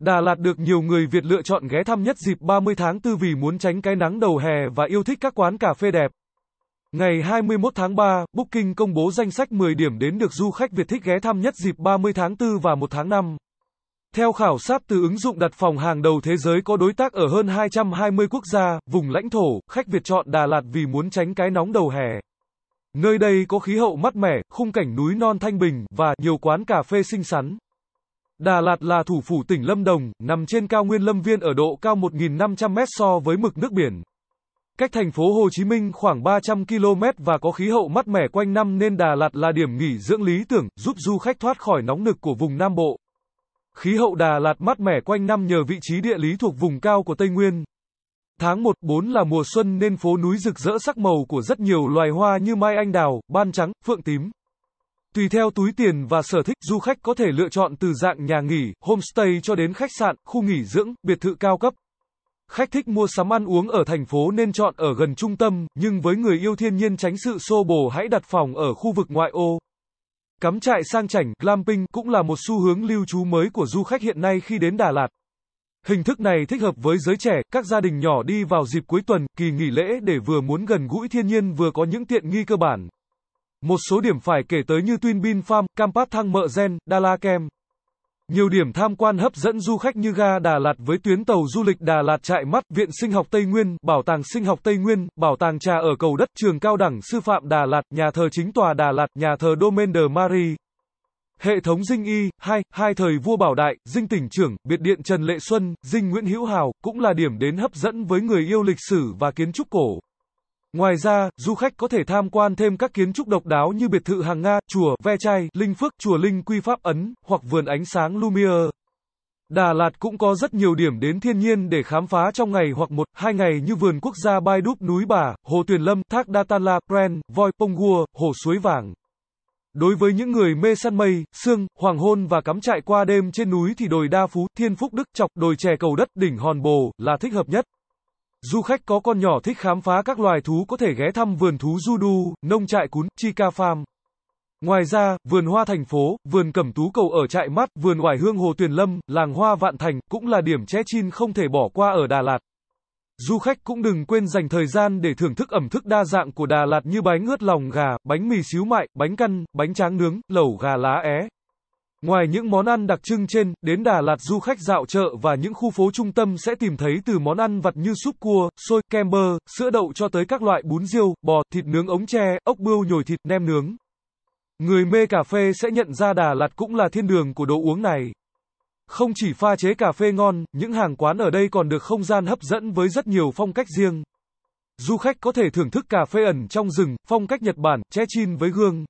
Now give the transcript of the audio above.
Đà Lạt được nhiều người Việt lựa chọn ghé thăm nhất dịp 30 tháng 4 vì muốn tránh cái nắng đầu hè và yêu thích các quán cà phê đẹp. Ngày 21 tháng 3, Booking công bố danh sách 10 điểm đến được du khách Việt thích ghé thăm nhất dịp 30 tháng 4 và 1 tháng 5. Theo khảo sát từ ứng dụng đặt phòng hàng đầu thế giới có đối tác ở hơn 220 quốc gia, vùng lãnh thổ, khách Việt chọn Đà Lạt vì muốn tránh cái nóng đầu hè. Nơi đây có khí hậu mát mẻ, khung cảnh núi non thanh bình và nhiều quán cà phê xinh xắn. Đà Lạt là thủ phủ tỉnh Lâm Đồng, nằm trên cao nguyên Lâm Viên ở độ cao 1.500m so với mực nước biển. Cách thành phố Hồ Chí Minh khoảng 300 km và có khí hậu mát mẻ quanh năm nên Đà Lạt là điểm nghỉ dưỡng lý tưởng, giúp du khách thoát khỏi nóng nực của vùng Nam Bộ. Khí hậu Đà Lạt mát mẻ quanh năm nhờ vị trí địa lý thuộc vùng cao của Tây Nguyên. Tháng 1, 4 là mùa xuân nên phố núi rực rỡ sắc màu của rất nhiều loài hoa như mai anh đào, ban trắng, phượng tím. Tùy theo túi tiền và sở thích, du khách có thể lựa chọn từ dạng nhà nghỉ, homestay cho đến khách sạn, khu nghỉ dưỡng, biệt thự cao cấp. Khách thích mua sắm ăn uống ở thành phố nên chọn ở gần trung tâm, nhưng với người yêu thiên nhiên tránh sự xô bồ hãy đặt phòng ở khu vực ngoại ô. Cắm trại sang chảnh, glamping cũng là một xu hướng lưu trú mới của du khách hiện nay khi đến Đà Lạt. Hình thức này thích hợp với giới trẻ, các gia đình nhỏ đi vào dịp cuối tuần, kỳ nghỉ lễ để vừa muốn gần gũi thiên nhiên vừa có những tiện nghi cơ bản. Một số điểm phải kể tới như Twin Bin Farm, Campat Thang Mợ Gen, Đa La Kem. Nhiều điểm tham quan hấp dẫn du khách như ga Đà Lạt với tuyến tàu du lịch Đà Lạt Trại Mắt, Viện Sinh học Tây Nguyên, Bảo tàng Sinh học Tây Nguyên, Bảo tàng Trà ở Cầu Đất, Trường Cao đẳng Sư phạm Đà Lạt, Nhà thờ Chính tòa Đà Lạt, Nhà thờ Domaine de Marie. Hệ thống dinh y, hai, hai thời vua Bảo Đại, dinh tỉnh trưởng, biệt điện Trần Lệ Xuân, dinh Nguyễn Hữu Hào, cũng là điểm đến hấp dẫn với người yêu lịch sử và kiến trúc cổ. Ngoài ra, du khách có thể tham quan thêm các kiến trúc độc đáo như biệt thự hàng Nga, chùa Ve Chai, Linh Phước, chùa Linh Quy Pháp Ấn, hoặc vườn ánh sáng Lumiere. Đà Lạt cũng có rất nhiều điểm đến thiên nhiên để khám phá trong ngày hoặc một, hai ngày như vườn quốc gia Bai Đúc, núi Bà, Hồ Tuyền Lâm, Thác Đa Tan La, Pren, Voi, Pongua, Hồ Suối Vàng. Đối với những người mê săn mây, sương, hoàng hôn và cắm trại qua đêm trên núi thì đồi Đa Phú, Thiên Phúc Đức Chọc, đồi chè cầu đất, đỉnh Hòn Bồ là thích hợp nhất. Du khách có con nhỏ thích khám phá các loài thú có thể ghé thăm vườn thú Judu, nông trại cún, Chica Farm. Ngoài ra, vườn hoa thành phố, vườn cẩm tú cầu ở trại mắt, vườn oải hương hồ tuyền lâm, làng hoa vạn thành cũng là điểm che chin không thể bỏ qua ở Đà Lạt. Du khách cũng đừng quên dành thời gian để thưởng thức ẩm thực đa dạng của Đà Lạt như bánh ướt lòng gà, bánh mì xíu mại, bánh căn, bánh tráng nướng, lẩu gà lá é. Ngoài những món ăn đặc trưng trên, đến Đà Lạt du khách dạo chợ và những khu phố trung tâm sẽ tìm thấy từ món ăn vặt như súp cua, xôi, kem bơ, sữa đậu cho tới các loại bún riêu, bò, thịt nướng ống tre, ốc bươu nhồi thịt, nem nướng. Người mê cà phê sẽ nhận ra Đà Lạt cũng là thiên đường của đồ uống này. Không chỉ pha chế cà phê ngon, những hàng quán ở đây còn được không gian hấp dẫn với rất nhiều phong cách riêng. Du khách có thể thưởng thức cà phê ẩn trong rừng, phong cách Nhật Bản, che chin với gương.